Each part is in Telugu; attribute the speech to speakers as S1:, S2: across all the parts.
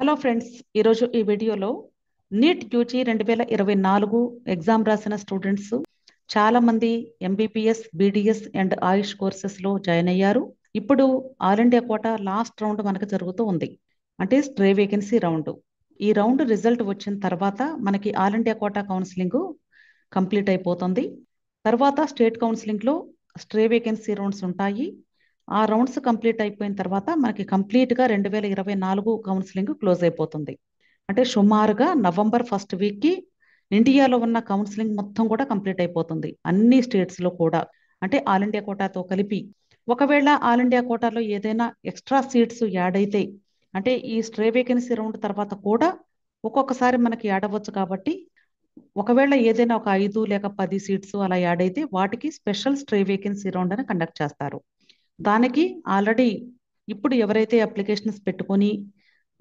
S1: హలో ఫ్రెండ్స్ ఈరోజు ఈ వీడియోలో నీట్ యూజీ రెండు వేల ఇరవై నాలుగు ఎగ్జామ్ రాసిన స్టూడెంట్స్ చాలా మంది MBBS BDS and AYUSH courses లో జాయిన్ అయ్యారు ఇప్పుడు all India quota last round మనకు జరుగుతూ ఉంది అంటే స్ట్రే వేకెన్సీ రౌండ్ ఈ రౌండ్ రిజల్ట్ వచ్చిన తర్వాత మనకి all India quota counselling complete అయిపోతుంది తర్వాత స్టేట్ కౌన్సిలింగ్ లో స్ట్రే వేకెన్సీ రౌండ్స్ ఉంటాయి ఆ రౌండ్స్ కంప్లీట్ అయిపోయిన తర్వాత మనకి కంప్లీట్గా రెండు వేల ఇరవై నాలుగు కౌన్సిలింగ్ క్లోజ్ అయిపోతుంది అంటే సుమారుగా నవంబర్ ఫస్ట్ వీక్కి ఇండియాలో ఉన్న కౌన్సిలింగ్ మొత్తం కూడా కంప్లీట్ అయిపోతుంది అన్ని స్టేట్స్లో కూడా అంటే ఆల్ ఇండియా కోటాతో కలిపి ఒకవేళ ఆల్ ఇండియా కోటాలో ఏదైనా ఎక్స్ట్రా సీట్స్ యాడ్ అయితే అంటే ఈ స్ట్రే వేకెన్సీ రౌండ్ తర్వాత కూడా ఒక్కొక్కసారి మనకి యాడ్ అవ్వచ్చు కాబట్టి ఒకవేళ ఏదైనా ఒక ఐదు లేక పది సీట్స్ అలా యాడ్ అయితే వాటికి స్పెషల్ స్ట్రే వేకెన్సీ రౌండ్ అని కండక్ట్ చేస్తారు దానికి ఆల్రెడీ ఇప్పుడు ఎవరైతే అప్లికేషన్స్ పెట్టుకొని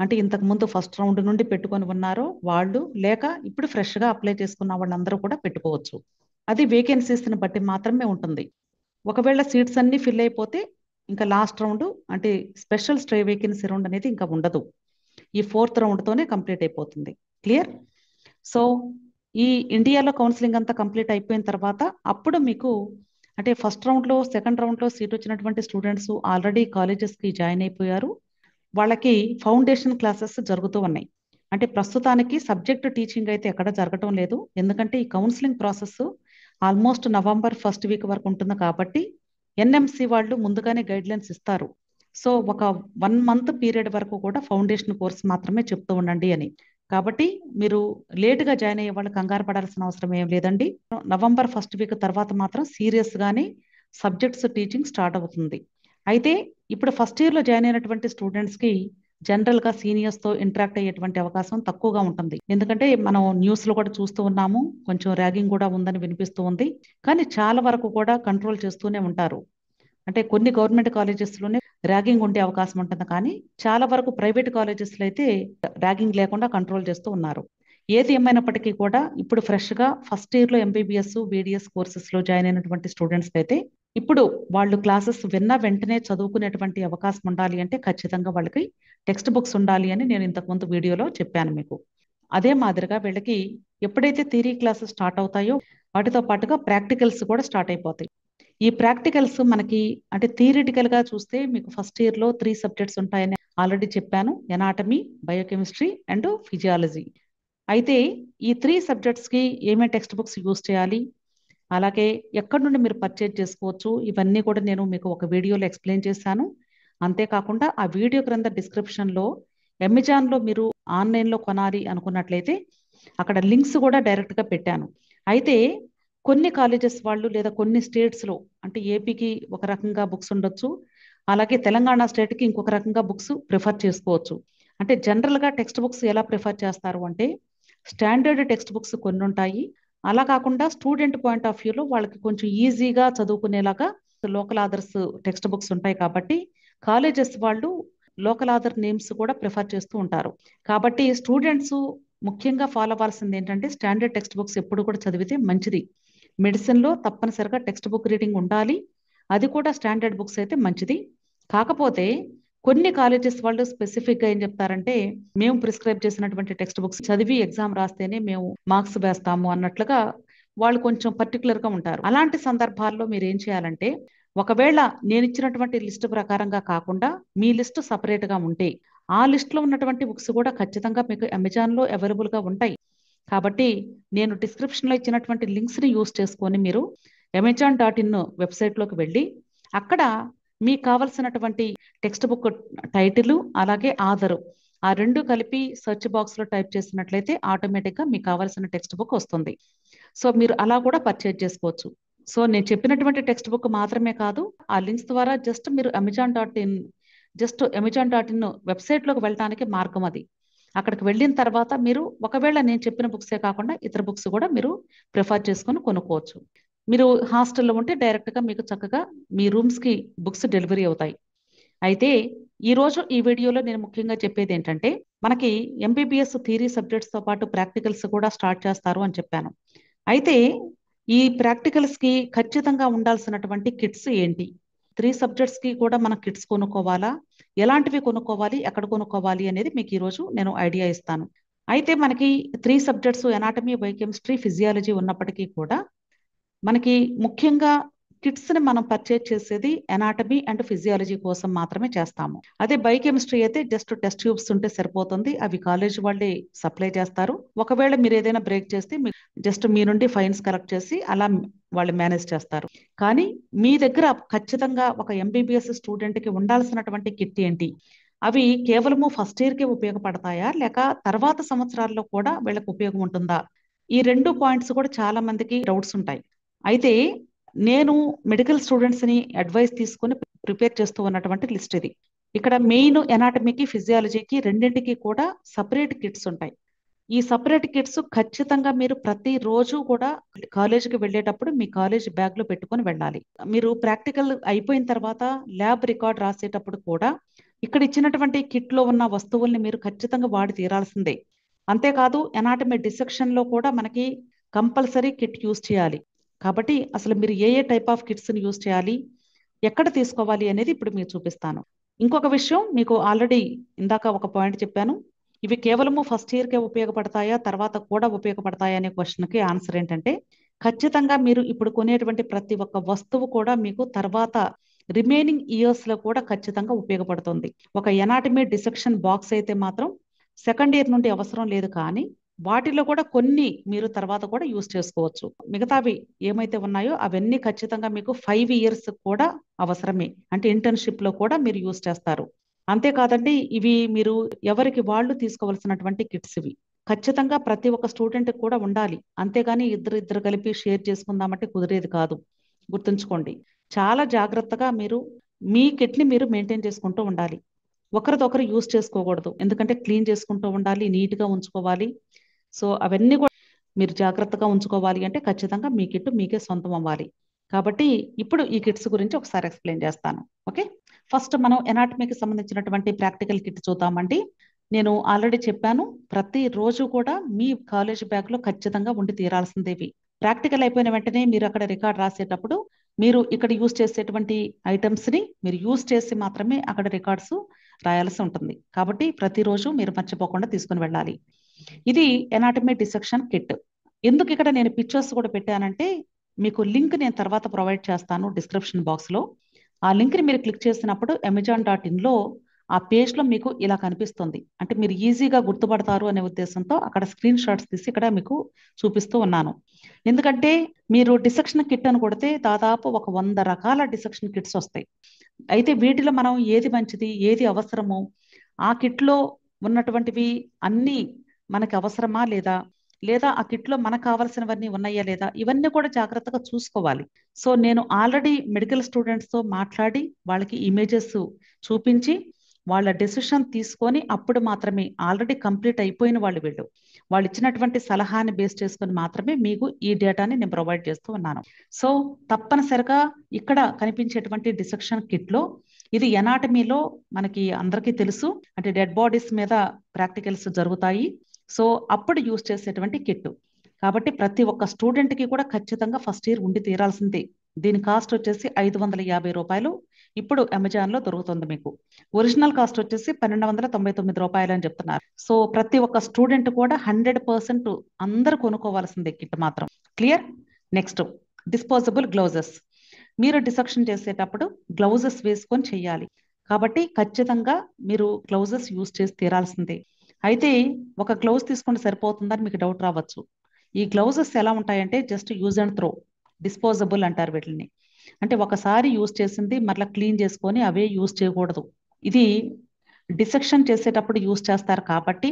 S1: అంటే ఇంతకుముందు ఫస్ట్ రౌండ్ నుండి పెట్టుకొని ఉన్నారో వాళ్ళు లేక ఇప్పుడు ఫ్రెష్గా అప్లై చేసుకున్న వాళ్ళందరూ కూడా పెట్టుకోవచ్చు అది వేకెన్సీస్ని బట్టి మాత్రమే ఉంటుంది ఒకవేళ సీట్స్ అన్ని ఫిల్ అయిపోతే ఇంకా లాస్ట్ రౌండ్ అంటే స్పెషల్ స్ట్రే వేకెన్సీ రౌండ్ అనేది ఇంకా ఉండదు ఈ ఫోర్త్ రౌండ్తోనే కంప్లీట్ అయిపోతుంది క్లియర్ సో ఈ ఇండియాలో కౌన్సిలింగ్ అంతా కంప్లీట్ అయిపోయిన తర్వాత అప్పుడు మీకు అంటే ఫస్ట్ రౌండ్ లో సెకండ్ రౌండ్ లో సీట్ వచ్చినటువంటి స్టూడెంట్స్ ఆల్రెడీ కాలేజెస్ కి జాయిన్ అయిపోయారు వాళ్ళకి ఫౌండేషన్ క్లాసెస్ జరుగుతూ ఉన్నాయి అంటే ప్రస్తుతానికి సబ్జెక్ట్ టీచింగ్ అయితే ఎక్కడ జరగటం లేదు ఎందుకంటే ఈ counselling process almost November first week వరకు ఉంటుంది కాబట్టి ఎన్ఎంసి వాళ్ళు ముందుగానే లైన్స్ ఇస్తారు సో ఒక వన్ మంత్ పీరియడ్ వరకు కూడా ఫౌండేషన్ కోర్స్ మాత్రమే చెప్తూ ఉండండి అని కాబట్టి మీరు లేటుగా జాయిన్ అయ్యే వాళ్ళు కంగారు పడాల్సిన అవసరం ఏం లేదండి నవంబర్ ఫస్ట్ వీక్ తర్వాత మాత్రం సీరియస్ గానే సబ్జెక్ట్స్ టీచింగ్ స్టార్ట్ అవుతుంది అయితే ఇప్పుడు ఫస్ట్ ఇయర్లో జాయిన్ అయినటువంటి స్టూడెంట్స్ గా జనరల్గా తో ఇంటరాక్ట్ అయ్యేటువంటి అవకాశం తక్కువగా ఉంటుంది ఎందుకంటే మనం న్యూస్ లో కూడా చూస్తూ ఉన్నాము కొంచెం ర్యాగింగ్ కూడా ఉందని వినిపిస్తూ ఉంది కానీ చాలా వరకు కూడా కంట్రోల్ చేస్తూనే ఉంటారు అంటే కొన్ని గవర్నమెంట్ కాలేజెస్ లోనే ర్యాగింగ్ ఉండే అవకాశం ఉంటుంది కానీ చాలా వరకు ప్రైవేట్ కాలేజెస్లో అయితే ర్యాగింగ్ లేకుండా కంట్రోల్ చేస్తూ ఉన్నారు ఏది ఏమైనప్పటికీ కూడా ఇప్పుడు ఫ్రెష్గా ఫస్ట్ ఇయర్లో ఎంబీబీఎస్ బీడీఎస్ కోర్సెస్లో జాయిన్ అయినటువంటి స్టూడెంట్స్ అయితే ఇప్పుడు వాళ్ళు క్లాసెస్ విన్న వెంటనే చదువుకునేటువంటి అవకాశం ఉండాలి అంటే ఖచ్చితంగా వాళ్ళకి టెక్స్ట్ బుక్స్ ఉండాలి అని నేను ఇంతకుముందు వీడియోలో చెప్పాను మీకు అదే మాదిరిగా వీళ్ళకి ఎప్పుడైతే థియరీ క్లాసెస్ స్టార్ట్ అవుతాయో వాటితో పాటుగా ప్రాక్టికల్స్ కూడా స్టార్ట్ అయిపోతాయి ఈ ప్రాక్టికల్స్ మనకి అంటే థియరిటికల్ గా చూస్తే మీకు ఫస్ట్ ఇయర్ లో త్రీ సబ్జెక్ట్స్ ఉంటాయని ఆల్రెడీ చెప్పాను ఎనాటమీ బయోకెమిస్ట్రీ అండ్ ఫిజియాలజీ అయితే ఈ త్రీ సబ్జెక్ట్స్ కి ఏమేమి టెక్స్ట్ బుక్స్ యూజ్ చేయాలి అలాగే ఎక్కడి నుండి మీరు పర్చేజ్ చేసుకోవచ్చు ఇవన్నీ కూడా నేను మీకు ఒక వీడియోలో ఎక్స్ప్లెయిన్ చేశాను అంతేకాకుండా ఆ వీడియో క్రింద డిస్క్రిప్షన్లో అమెజాన్లో మీరు ఆన్లైన్లో కొనాలి అనుకున్నట్లయితే అక్కడ లింక్స్ కూడా డైరెక్ట్గా పెట్టాను అయితే కొన్ని కాలేజెస్ వాళ్ళు లేదా కొన్ని స్టేట్స్లో అంటే ఏపీకి ఒక రకంగా బుక్స్ ఉండొచ్చు అలాగే తెలంగాణ స్టేట్కి ఇంకొక రకంగా బుక్స్ ప్రిఫర్ చేసుకోవచ్చు అంటే జనరల్గా టెక్స్ట్ బుక్స్ ఎలా ప్రిఫర్ చేస్తారు అంటే స్టాండర్డ్ టెక్స్ట్ బుక్స్ కొన్ని ఉంటాయి అలా కాకుండా స్టూడెంట్ పాయింట్ ఆఫ్ వ్యూలో వాళ్ళకి కొంచెం ఈజీగా చదువుకునేలాగా లోకల్ ఆదర్స్ టెక్స్ట్ బుక్స్ ఉంటాయి కాబట్టి కాలేజెస్ వాళ్ళు లోకల్ ఆదర్ నేమ్స్ కూడా ప్రిఫర్ చేస్తూ ఉంటారు కాబట్టి స్టూడెంట్స్ ముఖ్యంగా ఫాలో అవ్వాల్సింది ఏంటంటే స్టాండర్డ్ టెక్స్ట్ బుక్స్ ఎప్పుడు కూడా చదివితే మంచిది మెడిసిన్లో తప్పనిసరిగా టెక్స్ట్ బుక్ రీడింగ్ ఉండాలి అది కూడా స్టాండర్డ్ బుక్స్ అయితే మంచిది కాకపోతే కొన్ని కాలేజెస్ వాళ్ళు స్పెసిఫిక్ గా ఏం చెప్తారంటే మేము ప్రిస్క్రైబ్ చేసినటువంటి టెక్స్ట్ బుక్స్ చదివి ఎగ్జామ్ రాస్తేనే మేము మార్క్స్ వేస్తాము అన్నట్లుగా వాళ్ళు కొంచెం పర్టికులర్ గా ఉంటారు అలాంటి సందర్భాల్లో మీరు ఏం చేయాలంటే ఒకవేళ నేను ఇచ్చినటువంటి లిస్ట్ ప్రకారంగా కాకుండా మీ లిస్ట్ సపరేట్ గా ఉంటే ఆ లిస్ట్ లో ఉన్నటువంటి బుక్స్ కూడా ఖచ్చితంగా మీకు అమెజాన్ లో అవైలబుల్ గా ఉంటాయి కాబట్టి నేను డిస్క్రిప్షన్లో ఇచ్చినటువంటి లింక్స్ని యూస్ చేసుకొని మీరు అమెజాన్ డాట్ ఇన్ వెబ్సైట్లోకి వెళ్ళి అక్కడ మీకు కావలసినటువంటి టెక్స్ట్ బుక్ టైటిల్ అలాగే ఆధరు ఆ రెండు కలిపి సెర్చ్ బాక్స్లో టైప్ చేసినట్లయితే ఆటోమేటిక్గా మీకు కావాల్సిన టెక్స్ట్ బుక్ వస్తుంది సో మీరు అలా కూడా పర్చేజ్ చేసుకోవచ్చు సో నేను చెప్పినటువంటి టెక్స్ట్ బుక్ మాత్రమే కాదు ఆ లింక్స్ ద్వారా జస్ట్ మీరు Amazon dot in just Amazon dot in వెబ్సైట్లోకి వెళ్ళడానికి మార్గం అది అక్కడికి వెళ్ళిన తర్వాత మీరు ఒకవేళ నేను చెప్పిన బుక్సే కాకుండా ఇతర బుక్స్ కూడా మీరు ప్రిఫర్ చేసుకొని కొనుక్కోవచ్చు మీరు హాస్టల్లో ఉంటే డైరెక్ట్గా మీకు చక్కగా మీ రూమ్స్కి బుక్స్ డెలివరీ అవుతాయి అయితే ఈరోజు ఈ వీడియోలో నేను ముఖ్యంగా చెప్పేది ఏంటంటే మనకి ఎంబీబీఎస్ థియరీ సబ్జెక్ట్స్తో పాటు ప్రాక్టికల్స్ కూడా స్టార్ట్ చేస్తారు అని చెప్పాను అయితే ఈ ప్రాక్టికల్స్కి ఖచ్చితంగా ఉండాల్సినటువంటి కిట్స్ ఏంటి త్రీ సబ్జెక్ట్స్కి కూడా మన కిట్స్ కొనుక్కోవాలా ఎలాంటివి కొనుక్కోవాలి ఎక్కడ కొనుక్కోవాలి అనేది మీకు ఈరోజు నేను ఐడియా ఇస్తాను అయితే మనకి three subjects anatomy biochemistry physiology ఉన్నప్పటికీ కూడా మనకి ముఖ్యంగా ని మనం పర్చేజ్ చేసేది ఎనాటమీ అండ్ ఫిజియాలజీ కోసం మాత్రమే చేస్తాము అదే బయోకెమిస్ట్రీ అయితే జస్ట్ టెస్ట్ ట్యూబ్స్ ఉంటే సరిపోతుంది అవి కాలేజ్ వాళ్ళే సప్లై చేస్తారు ఒకవేళ మీరు ఏదైనా బ్రేక్ చేస్తే జస్ట్ మీ నుండి ఫైన్స్ కలెక్ట్ చేసి అలా వాళ్ళు మేనేజ్ చేస్తారు కానీ మీ దగ్గర ఖచ్చితంగా ఒక ఎంబీబీఎస్ స్టూడెంట్ కి ఉండాల్సినటువంటి కిట్ ఏంటి అవి కేవలము ఫస్ట్ ఇయర్ కి ఉపయోగపడతాయా లేక తర్వాత సంవత్సరాల్లో కూడా వీళ్ళకి ఉపయోగం ఉంటుందా ఈ రెండు పాయింట్స్ కూడా చాలా మందికి డౌట్స్ ఉంటాయి అయితే నేను మెడికల్ స్టూడెంట్స్ని అడ్వైస్ తీసుకొని ప్రిపేర్ చేస్తూ ఉన్నటువంటి లిస్ట్ ఇది ఇక్కడ మెయిన్ ఎనాటమీకి ఫిజియాలజీకి రెండింటికి కూడా సపరేట్ కిట్స్ ఉంటాయి ఈ సపరేట్ కిట్స్ ఖచ్చితంగా మీరు ప్రతి రోజు కూడా కాలేజీకి వెళ్ళేటప్పుడు మీ కాలేజ్ బ్యాగ్ లో పెట్టుకొని వెళ్ళాలి మీరు ప్రాక్టికల్ అయిపోయిన తర్వాత ల్యాబ్ రికార్డ్ రాసేటప్పుడు కూడా ఇక్కడ ఇచ్చినటువంటి కిట్ లో ఉన్న వస్తువుల్ని మీరు ఖచ్చితంగా వాడి తీరాల్సిందే అంతేకాదు ఎనాటమీ డిసెక్షన్ లో కూడా మనకి కంపల్సరీ కిట్ యూజ్ చేయాలి కాబట్టి అసలు మీరు ఏ ఏ టైప్ ఆఫ్ కిట్స్ని యూజ్ చేయాలి ఎక్కడ తీసుకోవాలి అనేది ఇప్పుడు మీకు చూపిస్తాను ఇంకొక విషయం మీకు ఆల్రెడీ ఇందాక ఒక పాయింట్ చెప్పాను ఇవి కేవలము ఫస్ట్ ఇయర్కే ఉపయోగపడతాయా తర్వాత కూడా ఉపయోగపడతాయా అనే క్వశ్చన్కి ఆన్సర్ ఏంటంటే ఖచ్చితంగా మీరు ఇప్పుడు కొనేటువంటి ప్రతి ఒక్క వస్తువు కూడా మీకు తర్వాత రిమైనింగ్ ఇయర్స్ లో కూడా ఖచ్చితంగా ఉపయోగపడుతుంది ఒక ఎనాటమీ డిసెక్షన్ బాక్స్ అయితే మాత్రం సెకండ్ ఇయర్ నుండి అవసరం లేదు కానీ వాటిలో కూడా కొన్ని మీరు తర్వాత కూడా యూస్ చేసుకోవచ్చు మిగతావి ఏమైతే ఉన్నాయో అవన్నీ ఖచ్చితంగా మీకు ఫైవ్ ఇయర్స్ కూడా అవసరమే అంటే ఇంటర్న్షిప్ లో కూడా మీరు యూస్ చేస్తారు అంతేకాదండి ఇవి మీరు ఎవరికి వాళ్ళు తీసుకోవాల్సినటువంటి కిట్స్ ఇవి ఖచ్చితంగా ప్రతి ఒక్క స్టూడెంట్ కూడా ఉండాలి అంతేగాని ఇద్దరు ఇద్దరు కలిపి షేర్ చేసుకుందామంటే కుదిరేది కాదు గుర్తుంచుకోండి చాలా జాగ్రత్తగా మీరు మీ కిట్ని మీరు మెయింటైన్ చేసుకుంటూ ఉండాలి ఒకరిదొకరు యూజ్ చేసుకోకూడదు ఎందుకంటే క్లీన్ చేసుకుంటూ ఉండాలి నీట్గా ఉంచుకోవాలి సో అవన్నీ కూడా మీరు జాగ్రత్తగా ఉంచుకోవాలి అంటే ఖచ్చితంగా మీ కిట్ మీకే సొంతం అవ్వాలి కాబట్టి ఇప్పుడు ఈ కిట్స్ గురించి ఒకసారి ఎక్స్ప్లెయిన్ చేస్తాను ఓకే ఫస్ట్ మనం ఎనాటమీకి సంబంధించినటువంటి ప్రాక్టికల్ కిట్ చూద్దామండి నేను ఆల్రెడీ చెప్పాను ప్రతి రోజు కూడా మీ కాలేజ్ బ్యాగ్ లో ఖచ్చితంగా ఉండి తీరాల్సిందేవి ప్రాక్టికల్ అయిపోయిన వెంటనే మీరు అక్కడ రికార్డ్ రాసేటప్పుడు మీరు ఇక్కడ యూజ్ చేసేటువంటి ఐటమ్స్ ని మీరు యూజ్ చేసి మాత్రమే అక్కడ రికార్డ్స్ రాయాల్సి ఉంటుంది కాబట్టి ప్రతిరోజు మీరు మర్చిపోకుండా తీసుకుని వెళ్ళాలి ఇది ఎనాటమీ డిసెక్షన్ కిట్ ఎందుకు ఇక్కడ నేను పిక్చర్స్ కూడా పెట్టానంటే మీకు లింక్ నేను తర్వాత ప్రొవైడ్ చేస్తాను డిస్క్రిప్షన్ బాక్స్లో ఆ లింక్ని మీరు క్లిక్ చేసినప్పుడు అమెజాన్ డాట్ ఇన్లో ఆ పేజ్లో మీకు ఇలా కనిపిస్తుంది అంటే మీరు ఈజీగా గుర్తుపడతారు అనే ఉద్దేశంతో అక్కడ స్క్రీన్ షాట్స్ తీసి ఇక్కడ మీకు చూపిస్తూ ఉన్నాను ఎందుకంటే మీరు డిసెక్షన్ కిట్ అని కొడితే దాదాపు ఒక వంద రకాల డిసెక్షన్ కిట్స్ వస్తాయి అయితే వీటిలో మనం ఏది మంచిది ఏది అవసరము ఆ కిట్లో ఉన్నటువంటివి అన్నీ మనకి అవసరమా లేదా లేదా ఆ కిట్లో మనకు కావాల్సినవన్నీ ఉన్నాయా లేదా ఇవన్నీ కూడా జాగ్రత్తగా చూసుకోవాలి సో నేను ఆల్రెడీ మెడికల్ స్టూడెంట్స్తో మాట్లాడి వాళ్ళకి ఇమేజెస్ చూపించి వాళ్ళ డెసిషన్ తీసుకొని అప్పుడు మాత్రమే ఆల్రెడీ కంప్లీట్ అయిపోయిన వాళ్ళు వీళ్ళు వాళ్ళు ఇచ్చినటువంటి సలహాని బేస్ చేసుకొని మాత్రమే మీకు ఈ డేటాని నేను ప్రొవైడ్ చేస్తూ ఉన్నాను సో తప్పనిసరిగా ఇక్కడ కనిపించేటువంటి డిసెక్షన్ కిట్లో ఇది ఎనాటమీలో మనకి అందరికీ తెలుసు అంటే డెడ్ బాడీస్ మీద ప్రాక్టికల్స్ జరుగుతాయి సో అప్పుడు యూస్ చేసేటువంటి కిట్ కాబట్టి ప్రతి ఒక్క స్టూడెంట్కి కూడా ఖచ్చితంగా ఫస్ట్ ఇయర్ ఉండి తీరాల్సిందే దీని కాస్ట్ వచ్చేసి ఐదు వందల యాభై రూపాయలు ఇప్పుడు అమెజాన్లో దొరుకుతుంది మీకు ఒరిజినల్ కాస్ట్ వచ్చేసి పన్నెండు వందల తొంభై తొమ్మిది రూపాయలు అని చెప్తున్నారు సో ప్రతి ఒక్క స్టూడెంట్ కూడా హండ్రెడ్ పర్సెంట్ అందరు కొనుక్కోవాల్సిందే కిట్ మాత్రం క్లియర్ నెక్స్ట్ డిస్పోజబుల్ గ్లౌజెస్ మీరు డిసెక్షన్ చేసేటప్పుడు గ్లౌజెస్ వేసుకొని చేయాలి కాబట్టి ఖచ్చితంగా మీరు గ్లౌజెస్ యూస్ చేసి తీరాల్సిందే అయితే ఒక గ్లౌజ్ తీసుకుంటే సరిపోతుందని మీకు డౌట్ రావచ్చు ఈ గ్లౌజెస్ ఎలా ఉంటాయంటే just use and throw disposable అంటారు వీటిని అంటే ఒకసారి యూజ్ చేసింది మరలా క్లీన్ చేసుకొని అవే యూజ్ చేయకూడదు ఇది డిసెక్షన్ చేసేటప్పుడు యూజ్ చేస్తారు కాబట్టి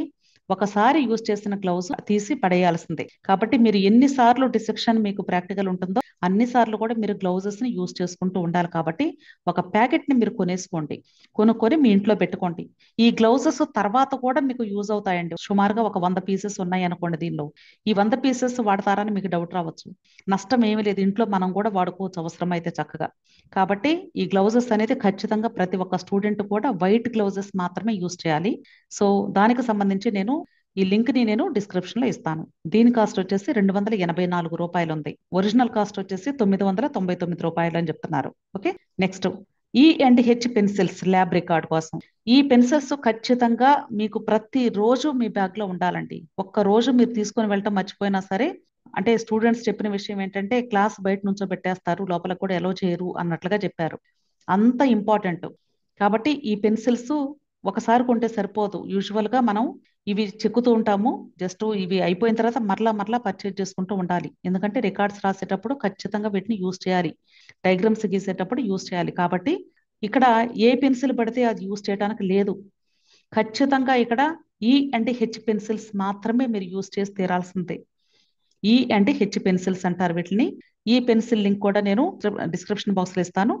S1: ఒకసారి యూజ్ చేసిన గ్లౌజ్ తీసి పడేయాల్సిందే కాబట్టి మీరు ఎన్నిసార్లు డిసెక్షన్ మీకు ప్రాక్టికల్ ఉంటుందో అన్నిసార్లు కూడా మీరు గ్లౌజెస్ని యూజ్ చేసుకుంటూ ఉండాలి కాబట్టి ఒక ప్యాకెట్ని మీరు కొనేసుకోండి కొనుక్కొని మీ ఇంట్లో పెట్టుకోండి ఈ గ్లౌజెస్ తర్వాత కూడా మీకు యూజ్ అవుతాయండి సుమారుగా ఒక వంద పీసెస్ ఉన్నాయి అనుకోండి దీనిలో ఈ వంద పీసెస్ వాడతారని మీకు డౌట్ రావచ్చు నష్టం ఏమి లేదు ఇంట్లో మనం కూడా వాడుకోవచ్చు అవసరమైతే చక్కగా కాబట్టి ఈ గ్లౌజెస్ అనేది ఖచ్చితంగా ప్రతి ఒక్క స్టూడెంట్ కూడా వైట్ గ్లౌజెస్ మాత్రమే యూజ్ చేయాలి సో దానికి సంబంధించి నేను ఈ లింక్ ని నేను డిస్క్రిప్షన్ లో ఇస్తాను దీని కాస్ట్ వచ్చేసి రెండు వందల ఎనభై నాలుగు రూపాయలు ఉంది ఒరిజినల్ కాస్ట్ వచ్చేసి తొమ్మిది వందల తొంభై తొమ్మిది రూపాయలు అని చెప్తున్నారు ఓకే నెక్స్ట్ ఈ and H pencils lab record కోసం ఈ పెన్సిల్స్ ఖచ్చితంగా మీకు ప్రతి రోజు మీ బ్యాగ్ లో ఉండాలండి ఒక్క రోజు మీరు తీసుకొని వెళ్ళటం మర్చిపోయినా సరే అంటే స్టూడెంట్స్ చెప్పిన విషయం ఏంటంటే క్లాస్ బయట నుంచో పెట్టేస్తారు లోపల కూడా ఎలో చేయరు అన్నట్లుగా చెప్పారు అంత ఇంపార్టెంట్ కాబట్టి ఈ పెన్సిల్స్ ఒకసారి కొంటే సరిపోదు యూజువల్గా మనం ఇవి చెక్కుతూ ఉంటాము జస్ట్ ఇవి అయిపోయిన తర్వాత మరలా మరలా పర్చేజ్ చేసుకుంటూ ఉండాలి ఎందుకంటే రికార్డ్స్ రాసేటప్పుడు ఖచ్చితంగా వీటిని యూజ్ చేయాలి డైగ్రామ్స్ గీసేటప్పుడు యూజ్ చేయాలి కాబట్టి ఇక్కడ ఏ పెన్సిల్ పడితే అది యూజ్ చేయడానికి లేదు ఖచ్చితంగా ఇక్కడ ఈ అండ్ హెచ్ పెన్సిల్స్ మాత్రమే మీరు యూజ్ చేసి తీరాల్సిందే ఈ అండ్ హెచ్ పెన్సిల్స్ అంటారు వీటిని ఈ పెన్సిల్ లింక్ కూడా నేను డిస్క్రిప్షన్ బాక్స్ లో ఇస్తాను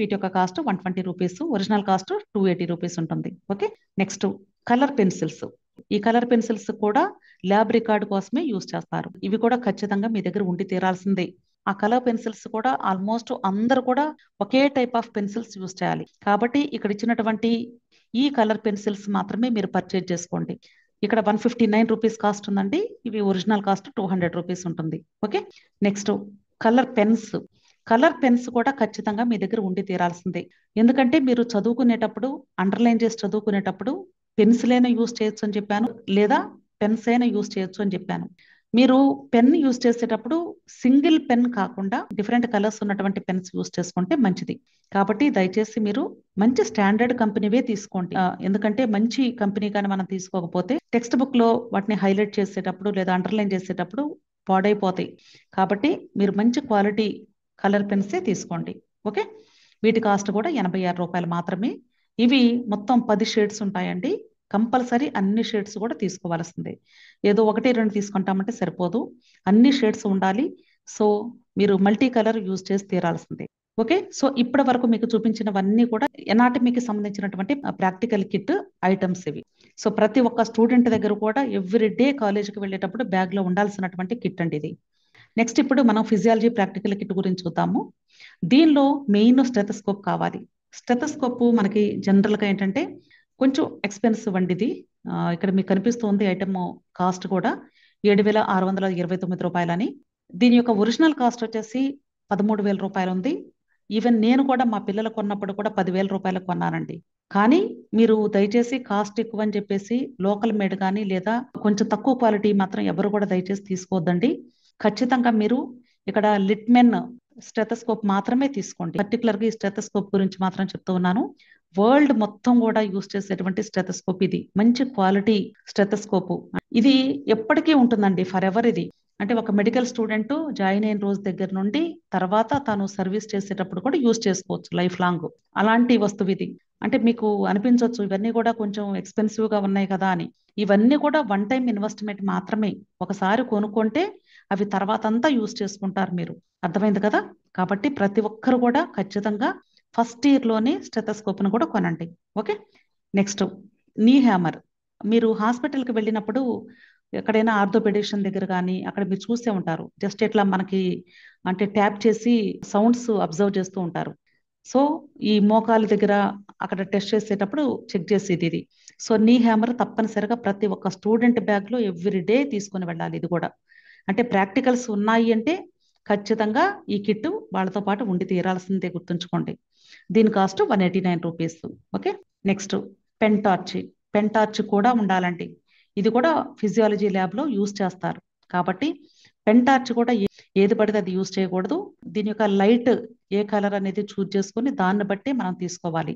S1: వీటి యొక్క cost one twenty rupees original cost two eighty rupees ఉంటుంది ఓకే నెక్స్ట్ కలర్ పెన్సిల్స్ ఈ కలర్ పెన్సిల్స్ కూడా ల్యాబ్ రికార్డ్ కోసమే యూజ్ చేస్తారు ఇవి కూడా ఖచ్చితంగా మీ దగ్గర ఉండి తీరాల్సిందే ఆ కలర్ పెన్సిల్స్ కూడా ఆల్మోస్ట్ అందరు కూడా ఒకే టైప్ ఆఫ్ పెన్సిల్స్ యూస్ చేయాలి కాబట్టి ఇక్కడ ఇచ్చినటువంటి ఈ కలర్ పెన్సిల్స్ మాత్రమే మీరు పర్చేజ్ చేసుకోండి ఇక్కడ one fifty nine rupees cost ఉందండి ఇవి original cost two hundred rupees ఉంటుంది okay next colour pens colour pens కూడా ఖచ్చితంగా మీ దగ్గర ఉండి తీరాల్సిందే ఎందుకంటే మీరు చదువుకునేటప్పుడు అండర్లైన్ చేసి చదువుకునేటప్పుడు పెన్సిల్ అయినా యూజ్ చేయొచ్చు అని చెప్పాను లేదా పెన్స్ అయినా యూజ్ చేయొచ్చు అని చెప్పాను మీరు పెన్ యూజ్ చేసేటప్పుడు సింగిల్ పెన్ కాకుండా డిఫరెంట్ కలర్స్ ఉన్నటువంటి పెన్స్ యూజ్ చేసుకుంటే మంచిది కాబట్టి దయచేసి మీరు మంచి స్టాండర్డ్ కంపెనీవే తీసుకోండి ఎందుకంటే మంచి కంపెనీ కానీ మనం తీసుకోకపోతే టెక్స్ట్ బుక్ లో వాటిని హైలైట్ చేసేటప్పుడు లేదా అండర్లైన్ చేసేటప్పుడు పాడైపోతాయి కాబట్టి మీరు మంచి క్వాలిటీ కలర్ పెన్సే తీసుకోండి ఓకే వీటి కాస్ట్ కూడా ఎనభై ఆరు రూపాయలు మాత్రమే ఇవి మొత్తం పది షేడ్స్ ఉంటాయండి కంపల్సరీ అన్ని షేడ్స్ కూడా తీసుకోవాల్సిందే ఏదో ఒకటి రెండు తీసుకుంటామంటే సరిపోదు అన్ని షేడ్స్ ఉండాలి సో మీరు మల్టీ కలర్ యూజ్ చేసి తీరాల్సిందే ఓకే సో ఇప్పటి వరకు మీకు చూపించినవన్నీ కూడా ఎనాటమీకి సంబంధించినటువంటి ప్రాక్టికల్ కిట్ ఐటమ్స్ ఇవి సో ప్రతి ఒక్క స్టూడెంట్ దగ్గర కూడా ఎవ్రీ డే కాలేజీకి వెళ్ళేటప్పుడు బ్యాగ్ లో ఉండాల్సినటువంటి కిట్ అండి ఇది నెక్స్ట్ ఇప్పుడు మనం ఫిజియాలజీ ప్రాక్టికల్ కిట్ గురించి చూద్దాము దీనిలో మెయిన్ స్టెథస్కోప్ కావాలి స్టెథస్కోప్ మనకి జనరల్గా ఏంటంటే కొంచెం ఎక్స్పెన్సివ్ అండి ఇది ఇక్కడ మీకు కనిపిస్తుంది ఐటమ్ కాస్ట్ కూడా ఏడు వేల ఆరు వందల ఇరవై తొమ్మిది రూపాయలని దీని యొక్క ఒరిజినల్ కాస్ట్ వచ్చేసి పదమూడు వేల రూపాయలు ఉంది ఈవెన్ నేను కూడా మా పిల్లలు కొన్నప్పుడు కూడా పదివేల రూపాయలకు కొన్నానండి కానీ మీరు దయచేసి కాస్ట్ ఎక్కువ అని చెప్పేసి లోకల్ మేడ్ కానీ లేదా కొంచెం తక్కువ క్వాలిటీ మాత్రం ఎవరు కూడా దయచేసి తీసుకోవద్దండి ఖచ్చితంగా మీరు ఇక్కడ లిట్మెన్ స్టెథస్కోప్ మాత్రమే తీసుకోండి పర్టికులర్ గా ఈ స్టెథస్కోప్ గురించి మాత్రం చెప్తూ ఉన్నాను వరల్డ్ మొత్తం కూడా యూస్ చేసేటువంటి స్టెథస్కోప్ ఇది మంచి క్వాలిటీ స్టెథస్కోప్ ఇది ఎప్పటికీ ఉంటుందండి ఫర్ ఎవర్ ఇది అంటే ఒక మెడికల్ స్టూడెంట్ జాయిన్ అయిన రోజు దగ్గర నుండి తర్వాత తాను సర్వీస్ చేసేటప్పుడు కూడా యూజ్ చేసుకోవచ్చు లైఫ్ లాంగ్ అలాంటి వస్తువు ఇది అంటే మీకు అనిపించవచ్చు ఇవన్నీ కూడా కొంచెం ఎక్స్పెన్సివ్ గా ఉన్నాయి కదా అని ఇవన్నీ కూడా వన్ టైం ఇన్వెస్ట్మెంట్ మాత్రమే ఒకసారి కొనుక్కుంటే అవి తర్వాత అంతా యూజ్ చేసుకుంటారు మీరు అర్థమైంది కదా కాబట్టి ప్రతి ఒక్కరు కూడా ఖచ్చితంగా ఫస్ట్ ఇయర్లోనే స్టెథస్కోప్ను కూడా కొనండి ఓకే నెక్స్ట్ నీ హ్యామర్ మీరు హాస్పిటల్కి వెళ్ళినప్పుడు ఎక్కడైనా ఆర్థోపెడిషన్ దగ్గర కానీ అక్కడ మీరు చూస్తే ఉంటారు జస్ట్ ఇట్లా మనకి అంటే ట్యాప్ చేసి సౌండ్స్ అబ్జర్వ్ చేస్తూ ఉంటారు సో ఈ మోకాల దగ్గర అక్కడ టెస్ట్ చేసేటప్పుడు చెక్ చేసేది ఇది సో నీ హ్యామర్ తప్పనిసరిగా ప్రతి ఒక్క స్టూడెంట్ బ్యాగ్లో ఎవ్రీ డే తీసుకొని వెళ్ళాలి ఇది కూడా అంటే ప్రాక్టికల్స్ ఉన్నాయి అంటే ఖచ్చితంగా ఈ కిట్ వాళ్ళతో పాటు ఉండి తీరాల్సిందే గుర్తుంచుకోండి దీని cost one eighty nine rupees okay next pen torch కూడా ఉండాలండి ఇది కూడా ఫిజియాలజీ ల్యాబ్లో యూజ్ చేస్తారు కాబట్టి పెన్ టార్చ్ కూడా ఏది పడితే అది యూజ్ చేయకూడదు దీని యొక్క లైట్ ఏ కలర్ అనేది చూజ్ చేసుకుని దాన్ని బట్టి మనం తీసుకోవాలి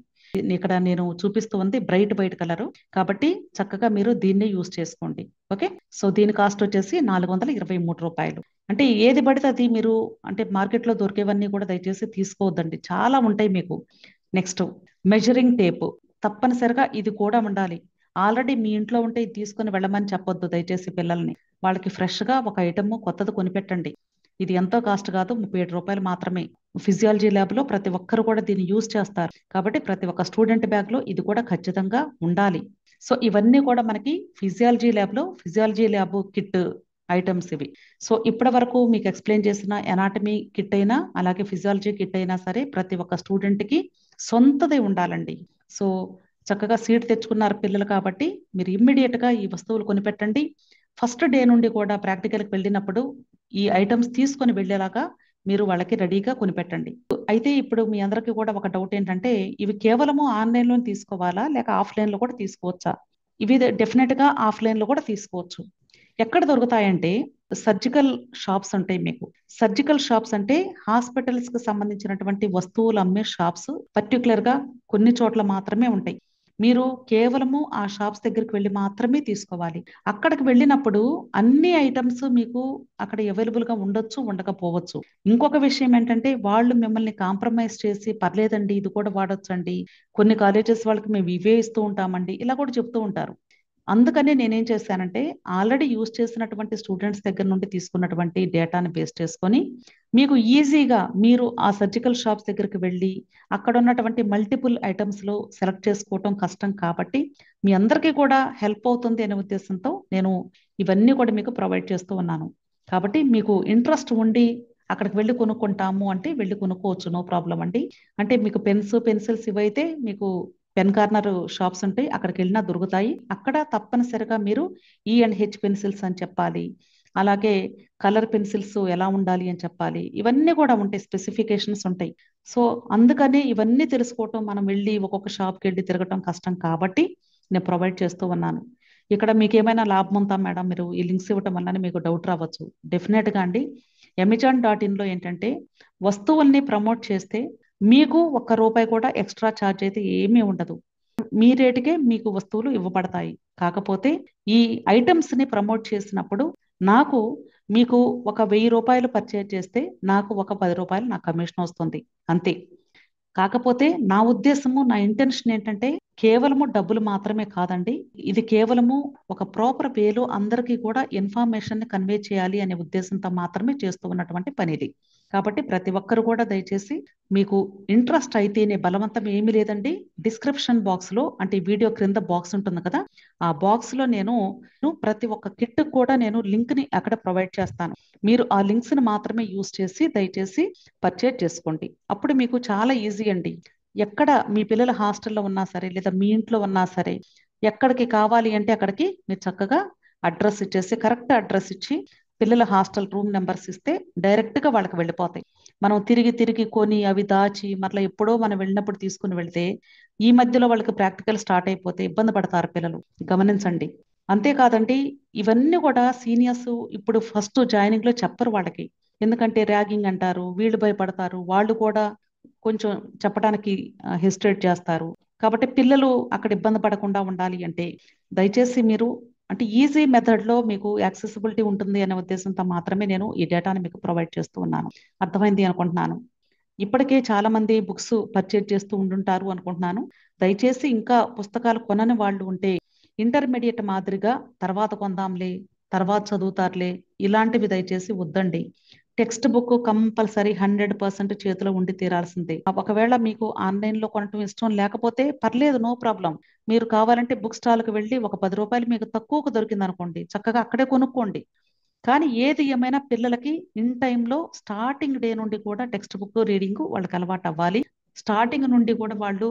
S1: ఇక్కడ నేను చూపిస్తూ ఉంది బ్రైట్ బైట్ కలర్ కాబట్టి చక్కగా మీరు దీన్ని యూజ్ చేసుకోండి ఓకే సో దీని కాస్ట్ వచ్చేసి నాలుగు వందల ఇరవై మూడు రూపాయలు అంటే ఏది పడితే అది మీరు అంటే మార్కెట్ లో దొరికేవన్నీ కూడా దయచేసి తీసుకోవద్దండి చాలా ఉంటాయి మీకు నెక్స్ట్ మెజరింగ్ టేప్ తప్పనిసరిగా ఇది కూడా ఉండాలి ఆల్రెడీ మీ ఇంట్లో ఉంటే ఇది తీసుకుని వెళ్ళమని చెప్పొద్దు దయచేసి పిల్లల్ని వాళ్ళకి ఫ్రెష్గా ఒక ఐటమ్ కొత్తది కొనిపెట్టండి ఇది ఎంతో కాస్ట్ కాదు ముప్పై ఏడు రూపాయలు మాత్రమే ఫిజియాలజీ ల్యాబ్ లో ప్రతి ఒక్కరు కూడా దీన్ని యూజ్ చేస్తారు కాబట్టి ప్రతి ఒక్క స్టూడెంట్ బ్యాగ్ లో ఇది కూడా ఖచ్చితంగా ఉండాలి సో ఇవన్నీ కూడా మనకి ఫిజియాలజీ ల్యాబ్ లో ఫిజియాలజీ ల్యాబ్ కిట్ ఐటమ్స్ ఇవి సో ఇప్పటి వరకు మీకు ఎక్స్ప్లెయిన్ చేసిన ఎనాటమీ కిట్ అయినా అలాగే ఫిజియాలజీ కిట్ అయినా సరే ప్రతి ఒక్క స్టూడెంట్ కి సొంతది ఉండాలండి సో చక్కగా సీట్ తెచ్చుకున్నారు పిల్లలు కాబట్టి మీరు ఇమ్మీడియట్ గా ఈ వస్తువులు కొనిపెట్టండి ఫస్ట్ డే నుండి కూడా ప్రాక్టికల్కి వెళ్ళినప్పుడు ఈ ఐటమ్స్ తీసుకొని వెళ్ళేలాగా మీరు వాళ్ళకి రెడీగా కొనిపెట్టండి అయితే ఇప్పుడు మీ అందరికి కూడా ఒక డౌట్ ఏంటంటే ఇవి కేవలము ఆన్లైన్ లో తీసుకోవాలా లేక లో కూడా తీసుకోవచ్చా ఇవి డెఫినెట్ గా లైన్ లో కూడా తీసుకోవచ్చు ఎక్కడ దొరుకుతాయంటే సర్జికల్ షాప్స్ ఉంటాయి మీకు సర్జికల్ షాప్స్ అంటే హాస్పిటల్స్ కి సంబంధించినటువంటి వస్తువులు అమ్మే షాప్స్ పర్టికులర్ గా కొన్ని చోట్ల మాత్రమే ఉంటాయి మీరు కేవలము ఆ షాప్స్ దగ్గరికి వెళ్ళి మాత్రమే తీసుకోవాలి అక్కడికి వెళ్ళినప్పుడు అన్ని ఐటమ్స్ మీకు అక్కడ అవైలబుల్ గా ఉండొచ్చు ఉండకపోవచ్చు ఇంకొక విషయం ఏంటంటే వాళ్ళు మిమ్మల్ని కాంప్రమైజ్ చేసి పర్లేదండి ఇది కూడా వాడొచ్చండి కొన్ని కాలేజెస్ వాళ్ళకి మేము ఇవే ఇస్తూ ఉంటామండి ఇలా కూడా చెప్తూ ఉంటారు అందుకనే నేనేం చేశానంటే ఆల్రెడీ యూజ్ చేసినటువంటి స్టూడెంట్స్ దగ్గర నుండి తీసుకున్నటువంటి డేటాని బేస్ చేసుకొని మీకు ఈజీగా మీరు ఆ సర్జికల్ షాప్స్ దగ్గరికి వెళ్ళి అక్కడ ఉన్నటువంటి మల్టిపుల్ ఐటమ్స్లో సెలెక్ట్ చేసుకోవటం కష్టం కాబట్టి మీ అందరికీ కూడా హెల్ప్ అవుతుంది అనే ఉద్దేశంతో నేను ఇవన్నీ కూడా మీకు ప్రొవైడ్ చేస్తూ ఉన్నాను కాబట్టి మీకు ఇంట్రెస్ట్ ఉండి అక్కడికి వెళ్ళి కొనుక్కుంటాము అంటే వెళ్ళి కొనుక్కోవచ్చు నో ప్రాబ్లం అండి అంటే మీకు పెన్స్ పెన్సిల్స్ ఇవైతే మీకు పెన్ కార్నర్ షాప్స్ ఉంటాయి అక్కడికి వెళ్ళినా దొరుకుతాయి అక్కడ తప్పనిసరిగా మీరు ఈ అండ్ హెచ్ పెన్సిల్స్ అని చెప్పాలి అలాగే కలర్ పెన్సిల్స్ ఎలా ఉండాలి అని చెప్పాలి ఇవన్నీ కూడా ఉంటాయి స్పెసిఫికేషన్స్ ఉంటాయి సో అందుకనే ఇవన్నీ తెలుసుకోవటం మనం వెళ్ళి ఒక్కొక్క షాప్కి వెళ్ళి తిరగటం కష్టం కాబట్టి నేను ప్రొవైడ్ చేస్తూ ఉన్నాను ఇక్కడ మీకు ఏమైనా లాభం ఉందా మేడం మీరు ఈ లింక్స్ ఇవ్వటం వల్ల మీకు డౌట్ రావచ్చు డెఫినెట్గా అండి అమెజాన్ డాట్ ఇన్లో ఏంటంటే వస్తువుల్ని ప్రమోట్ చేస్తే మీకు ఒక్క రూపాయి కూడా ఎక్స్ట్రా ఛార్జ్ అయితే ఏమీ ఉండదు మీ రేటుకే మీకు వస్తువులు ఇవ్వబడతాయి కాకపోతే ఈ ఐటమ్స్ ని ప్రమోట్ చేసినప్పుడు నాకు మీకు ఒక వెయ్యి రూపాయలు పర్చేజ్ చేస్తే నాకు ఒక పది రూపాయలు నా కమిషన్ వస్తుంది అంతే కాకపోతే నా ఉద్దేశము నా ఇంటెన్షన్ ఏంటంటే కేవలము డబ్బులు మాత్రమే కాదండి ఇది కేవలము ఒక ప్రాపర్ వేలో అందరికీ కూడా ఇన్ఫర్మేషన్ కన్వే చేయాలి అనే ఉద్దేశంతో మాత్రమే చేస్తూ ఉన్నటువంటి పనిది కాబట్టి ప్రతి ఒక్కరు కూడా దయచేసి మీకు ఇంట్రెస్ట్ అయితేనే బలవంతం ఏమీ లేదండి డిస్క్రిప్షన్ బాక్స్ లో అంటే వీడియో క్రింద బాక్స్ ఉంటుంది కదా ఆ బాక్స్ లో నేను ప్రతి ఒక్క కిట్ కూడా నేను లింక్ ని అక్కడ ప్రొవైడ్ చేస్తాను మీరు ఆ లింక్స్ ని మాత్రమే యూస్ చేసి దయచేసి పర్చేజ్ చేసుకోండి అప్పుడు మీకు చాలా ఈజీ అండి ఎక్కడ మీ పిల్లల హాస్టల్లో ఉన్నా సరే లేదా మీ ఇంట్లో ఉన్నా సరే ఎక్కడికి కావాలి అంటే అక్కడికి మీరు చక్కగా అడ్రస్ ఇచ్చేసి కరెక్ట్ అడ్రస్ ఇచ్చి పిల్లల హాస్టల్ రూమ్ నెంబర్స్ ఇస్తే డైరెక్ట్ గా వాళ్ళకి వెళ్ళిపోతాయి మనం తిరిగి తిరిగి కొని అవి దాచి మళ్ళీ ఎప్పుడో మనం వెళ్ళినప్పుడు తీసుకుని వెళ్తే ఈ మధ్యలో వాళ్ళకి ప్రాక్టికల్ స్టార్ట్ అయిపోతే ఇబ్బంది పడతారు పిల్లలు గమనించండి అంతేకాదండి ఇవన్నీ కూడా సీనియర్స్ ఇప్పుడు ఫస్ట్ జాయినింగ్ లో చెప్పరు వాళ్ళకి ఎందుకంటే ర్యాగింగ్ అంటారు వీళ్ళు భయపడతారు వాళ్ళు కూడా కొంచెం చెప్పడానికి హెసిటేట్ చేస్తారు కాబట్టి పిల్లలు అక్కడ ఇబ్బంది పడకుండా ఉండాలి అంటే దయచేసి మీరు అంటే ఈజీ మెథడ్లో మీకు యాక్సెసిబిలిటీ ఉంటుంది అనే ఉద్దేశంతో మాత్రమే నేను ఈ డేటాని మీకు ప్రొవైడ్ చేస్తూ ఉన్నాను అర్థమైంది అనుకుంటున్నాను ఇప్పటికే చాలా మంది బుక్స్ పర్చేజ్ చేస్తూ ఉండుంటారు అనుకుంటున్నాను దయచేసి ఇంకా పుస్తకాలు కొనని వాళ్ళు ఉంటే ఇంటర్మీడియట్ మాదిరిగా తర్వాత కొందాంలే తర్వాత చదువుతారులే ఇలాంటివి దయచేసి వద్దండి textbook compulsory hundred percent చేతిలో ఉండి తీరాల్సిందే ఒకవేళ మీకు ఆన్లైన్ లో కొనటం ఇష్టం లేకపోతే పర్లేదు నో ప్రాబ్లం మీరు కావాలంటే బుక్ స్టాల్ కు వెళ్ళి ఒక పది రూపాయలు మీకు తక్కువకు దొరికింది అనుకోండి చక్కగా అక్కడే కొనుక్కోండి కానీ ఏది ఏమైనా పిల్లలకి ఇన్ టైంలో స్టార్టింగ్ డే నుండి కూడా టెక్స్ట్ బుక్ రీడింగ్ వాళ్ళకి అలవాటు అవ్వాలి స్టార్టింగ్ నుండి కూడా వాళ్ళు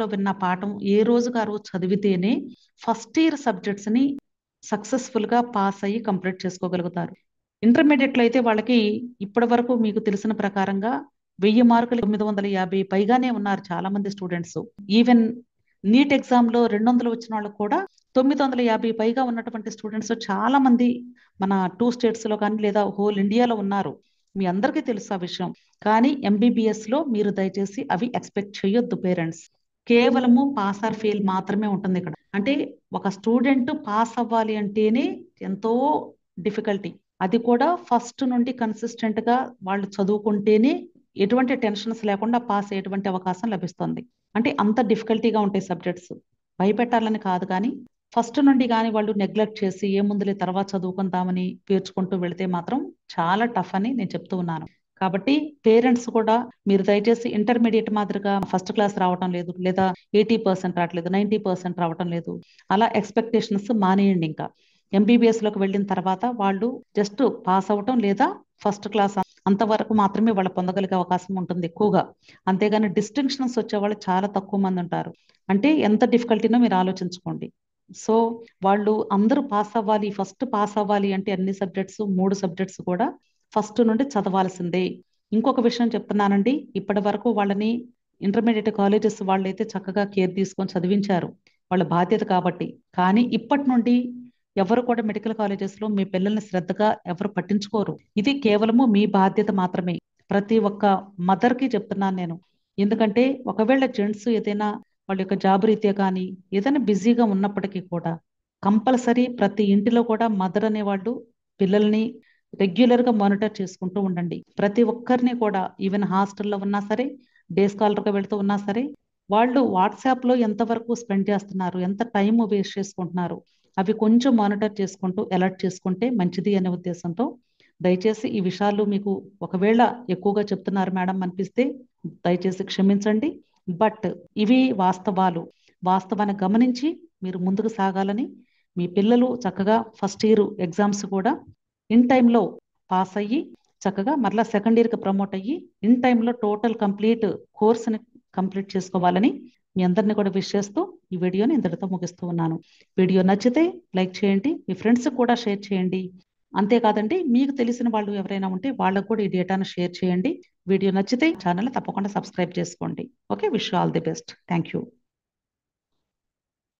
S1: లో విన్న పాఠం ఏ రోజుగా రోజు చదివితేనే ఫస్ట్ ఇయర్ సబ్జెక్ట్స్ ని సక్సెస్ఫుల్ గా పాస్ అయ్యి కంప్లీట్ చేసుకోగలుగుతారు ఇంటర్మీడియట్లో అయితే వాళ్ళకి ఇప్పటి వరకు మీకు తెలిసిన ప్రకారంగా వెయ్యి మార్కులు తొమ్మిది వందల యాభై పైగానే ఉన్నారు చాలా మంది స్టూడెంట్స్ ఈవెన్ నీట్ ఎగ్జామ్ లో రెండు వందలు వచ్చిన వాళ్ళకు కూడా తొమ్మిది వందల యాభై పైగా ఉన్నటువంటి స్టూడెంట్స్ చాలా మంది మన టూ స్టేట్స్ లో కానీ లేదా హోల్ ఇండియాలో ఉన్నారు మీ అందరికీ తెలుసు ఆ విషయం కానీ ఎంబీబీఎస్ లో మీరు దయచేసి అవి ఎక్స్పెక్ట్ చేయొద్దు పేరెంట్స్ కేవలము పాస్ ఆర్ ఫెయిల్ మాత్రమే ఉంటుంది ఇక్కడ అంటే ఒక స్టూడెంట్ పాస్ అవ్వాలి అంటేనే ఎంతో డిఫికల్టీ అది కూడా ఫస్ట్ నుండి కన్సిస్టెంట్ గా వాళ్ళు చదువుకుంటేనే ఎటువంటి టెన్షన్స్ లేకుండా పాస్ అయ్యేటువంటి అవకాశం లభిస్తుంది అంటే అంత డిఫికల్టీగా ఉంటాయి సబ్జెక్ట్స్ భయపెట్టాలని కాదు కానీ ఫస్ట్ నుండి కానీ వాళ్ళు నెగ్లెక్ట్ చేసి ఏ ముందులే తర్వాత చదువుకుందామని పేర్చుకుంటూ వెళితే మాత్రం చాలా టఫ్ అని నేను చెప్తూ ఉన్నాను కాబట్టి పేరెంట్స్ కూడా మీరు దయచేసి ఇంటర్మీడియట్ మాదిరిగా ఫస్ట్ క్లాస్ రావటం లేదు లేదా ఎయిటీ పర్సెంట్ రావట్లేదు నైన్టీ పర్సెంట్ రావటం లేదు అలా ఎక్స్పెక్టేషన్స్ మానేయండి ఇంకా ఎంబీబీఎస్ లోకి వెళ్ళిన తర్వాత వాళ్ళు జస్ట్ పాస్ అవటం లేదా ఫస్ట్ క్లాస్ అంతవరకు మాత్రమే వాళ్ళు పొందగలిగే అవకాశం ఉంటుంది ఎక్కువగా అంతేగాని డిస్టింక్షన్స్ వచ్చే వాళ్ళు చాలా తక్కువ మంది ఉంటారు అంటే ఎంత డిఫికల్టీనో మీరు ఆలోచించుకోండి సో వాళ్ళు అందరూ పాస్ అవ్వాలి ఫస్ట్ పాస్ అవ్వాలి అంటే అన్ని సబ్జెక్ట్స్ మూడు సబ్జెక్ట్స్ కూడా ఫస్ట్ నుండి చదవాల్సిందే ఇంకొక విషయం చెప్తున్నానండి ఇప్పటి వరకు వాళ్ళని ఇంటర్మీడియట్ కాలేజెస్ వాళ్ళైతే చక్కగా కేర్ తీసుకొని చదివించారు వాళ్ళ బాధ్యత కాబట్టి కానీ ఇప్పటి నుండి ఎవరు కూడా మెడికల్ కాలేజెస్ లో మీ పిల్లల్ని శ్రద్ధగా ఎవరు పట్టించుకోరు ఇది కేవలము మీ బాధ్యత మాత్రమే ప్రతి ఒక్క మదర్ కి చెప్తున్నాను నేను ఎందుకంటే ఒకవేళ జెంట్స్ ఏదైనా వాళ్ళ యొక్క జాబ్ రీత్యా కానీ ఏదైనా బిజీగా ఉన్నప్పటికీ కూడా కంపల్సరీ ప్రతి ఇంటిలో కూడా మదర్ అనేవాళ్ళు పిల్లల్ని రెగ్యులర్ గా మానిటర్ చేసుకుంటూ ఉండండి ప్రతి ఒక్కరిని కూడా ఈవెన్ హాస్టల్లో ఉన్నా సరే డే స్కాలర్గా వెళుతూ ఉన్నా సరే వాళ్ళు వాట్సాప్లో ఎంతవరకు స్పెండ్ చేస్తున్నారు ఎంత టైం వేస్ట్ చేసుకుంటున్నారు అవి కొంచెం మానిటర్ చేసుకుంటూ అలర్ట్ చేసుకుంటే మంచిది అనే ఉద్దేశంతో దయచేసి ఈ విషయాలు మీకు ఒకవేళ ఎక్కువగా చెప్తున్నారు మేడం అనిపిస్తే దయచేసి క్షమించండి బట్ ఇవి వాస్తవాలు వాస్తవాన్ని గమనించి మీరు ముందుకు సాగాలని మీ పిల్లలు చక్కగా ఫస్ట్ ఇయర్ ఎగ్జామ్స్ కూడా ఇన్ టైంలో పాస్ అయ్యి చక్కగా మరలా సెకండ్ ఇయర్కి ప్రమోట్ అయ్యి ఇన్ టైంలో టోటల్ కంప్లీట్ కోర్స్ని కంప్లీట్ చేసుకోవాలని మీ అందరిని కూడా విష్ చేస్తూ ఈ వీడియోని ఇంతటితో ముగిస్తూ ఉన్నాను వీడియో నచ్చితే లైక్ చేయండి మీ ఫ్రెండ్స్ కూడా షేర్ చేయండి అంతేకాదండి మీకు తెలిసిన వాళ్ళు ఎవరైనా ఉంటే వాళ్ళకు కూడా ఈ డేటాను షేర్ చేయండి వీడియో నచ్చితే ఛానల్ తప్పకుండా సబ్స్క్రైబ్ చేసుకోండి okay wish all the best thank you